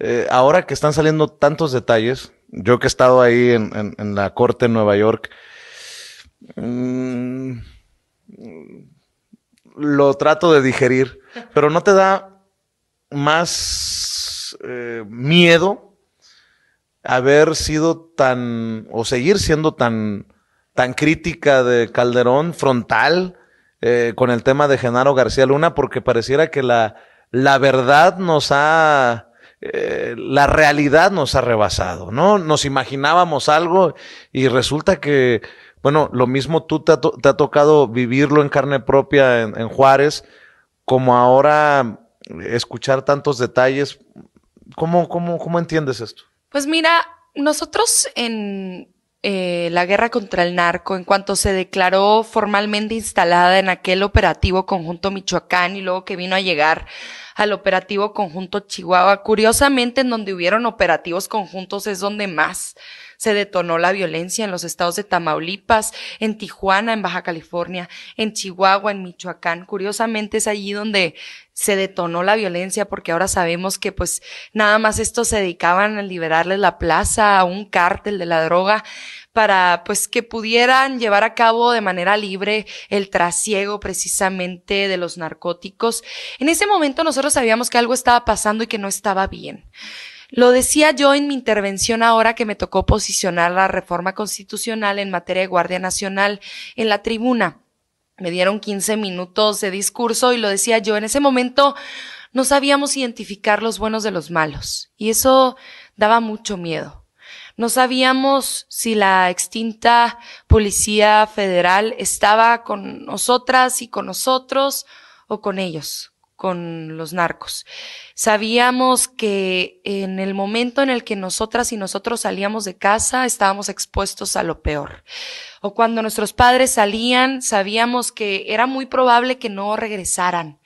Eh, ahora que están saliendo tantos detalles, yo que he estado ahí en, la corte en Nueva York, mm, lo trato de digerir, pero no te da más eh, miedo haber sido tan o seguir siendo tan tan crítica de Calderón frontal eh, con el tema de Genaro García Luna porque pareciera que la, la verdad nos ha eh, la realidad nos ha rebasado, ¿no? Nos imaginábamos algo y resulta que, bueno, lo mismo tú te ha, tocado vivirlo en carne propia en, Juárez, como ahora eh, escuchar tantos detalles. ¿Cómo, cómo, cómo entiendes esto? Pues mira, nosotros en eh, la guerra contra el narco, en cuanto se declaró formalmente instalada en aquel operativo conjunto Michoacán y luego que vino a llegar al operativo conjunto Chihuahua. Curiosamente, en donde hubieron operativos conjuntos es donde más se detonó la violencia en los estados de Tamaulipas, en Tijuana, en Baja California, en Chihuahua, en Michoacán. Curiosamente es allí donde se detonó la violencia porque ahora sabemos que pues nada más estos se dedicaban a liberarles la plaza a un cártel de la droga, para pues que pudieran llevar a cabo de manera libre el trasiego precisamente de los narcóticos. En ese momento nosotros sabíamos que algo estaba pasando y que no estaba bien. Lo decía yo en mi intervención ahora que me tocó posicionar la reforma constitucional en materia de Guardia Nacional en la tribuna. Me dieron 15 minutos de discurso y lo decía yo, en ese momento no sabíamos identificar los buenos de los malos y eso daba mucho miedo. No sabíamos si la extinta Policía Federal estaba con nosotras y con nosotros o con ellos, con los narcos. Sabíamos que en el momento en el que nosotras y nosotros salíamos de casa estábamos expuestos a lo peor. O cuando nuestros padres salían, sabíamos que era muy probable que no regresaran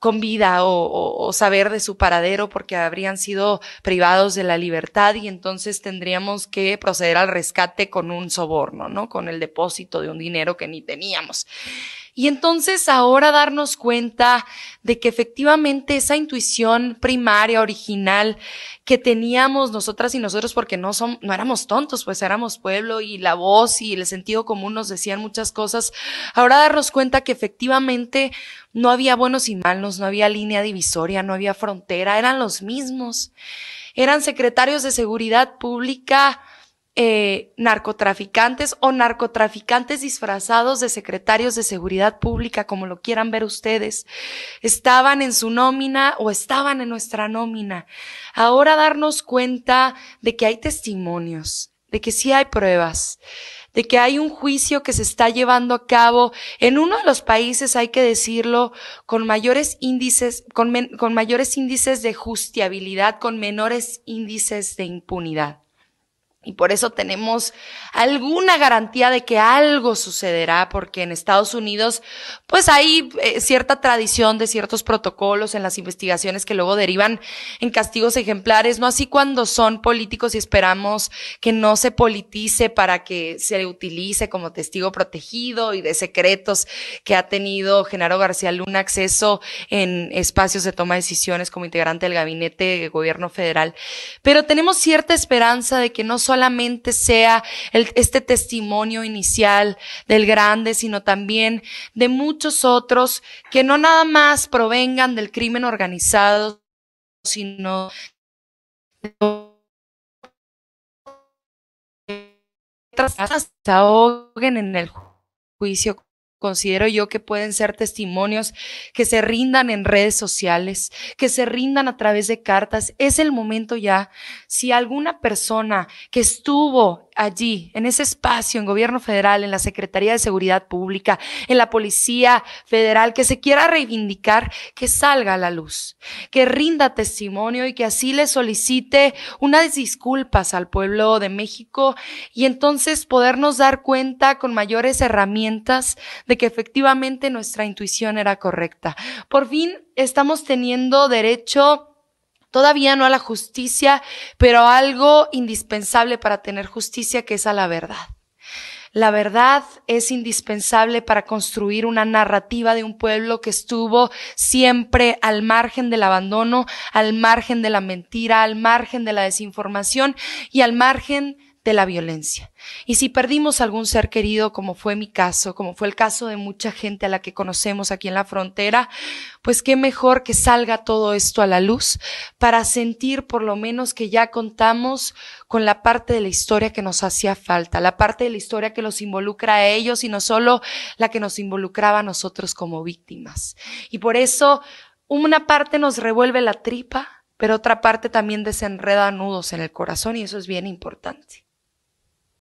con vida o, saber de su paradero porque habrían sido privados de la libertad y entonces tendríamos que proceder al rescate con un soborno, ¿no? Con el depósito de un dinero que ni teníamos. Y entonces ahora darnos cuenta de que efectivamente esa intuición primaria, original, que teníamos nosotras y nosotros, porque no, somos, no éramos tontos, pues éramos pueblo y la voz y el sentido común nos decían muchas cosas, ahora darnos cuenta que efectivamente no había buenos y malos, no había línea divisoria, no había frontera, eran los mismos, eran secretarios de seguridad pública, eh, narcotraficantes o narcotraficantes disfrazados de secretarios de seguridad pública, como lo quieran ver ustedes, estaban en su nómina o estaban en nuestra nómina. Ahora darnos cuenta de que hay testimonios, de que sí hay pruebas, de que hay un juicio que se está llevando a cabo en uno de los países, hay que decirlo, con mayores índices, con, con mayores índices de justiabilidad, con menores índices de impunidad. Y por eso tenemos alguna garantía de que algo sucederá, porque en Estados Unidos, pues hay eh, cierta tradición de ciertos protocolos en las investigaciones que luego derivan en castigos ejemplares, no así cuando son políticos y esperamos que no se politice para que se utilice como testigo protegido y de secretos que ha tenido Genaro García Luna acceso en espacios de toma de decisiones como integrante del gabinete de gobierno federal. Pero tenemos cierta esperanza de que no solamente sea el, este testimonio inicial del grande, sino también de muchos otros que no nada más provengan del crimen organizado, sino se ahoguen en el juicio considero yo que pueden ser testimonios que se rindan en redes sociales, que se rindan a través de cartas. Es el momento ya, si alguna persona que estuvo allí, en ese espacio, en gobierno federal, en la Secretaría de Seguridad Pública, en la Policía Federal, que se quiera reivindicar, que salga a la luz, que rinda testimonio y que así le solicite unas disculpas al pueblo de México y entonces podernos dar cuenta con mayores herramientas de que efectivamente nuestra intuición era correcta. Por fin estamos teniendo derecho todavía no a la justicia, pero algo indispensable para tener justicia que es a la verdad. La verdad es indispensable para construir una narrativa de un pueblo que estuvo siempre al margen del abandono, al margen de la mentira, al margen de la desinformación y al margen de la violencia. Y si perdimos algún ser querido, como fue mi caso, como fue el caso de mucha gente a la que conocemos aquí en la frontera, pues qué mejor que salga todo esto a la luz para sentir por lo menos que ya contamos con la parte de la historia que nos hacía falta, la parte de la historia que los involucra a ellos y no solo la que nos involucraba a nosotros como víctimas. Y por eso una parte nos revuelve la tripa, pero otra parte también desenreda nudos en el corazón y eso es bien importante.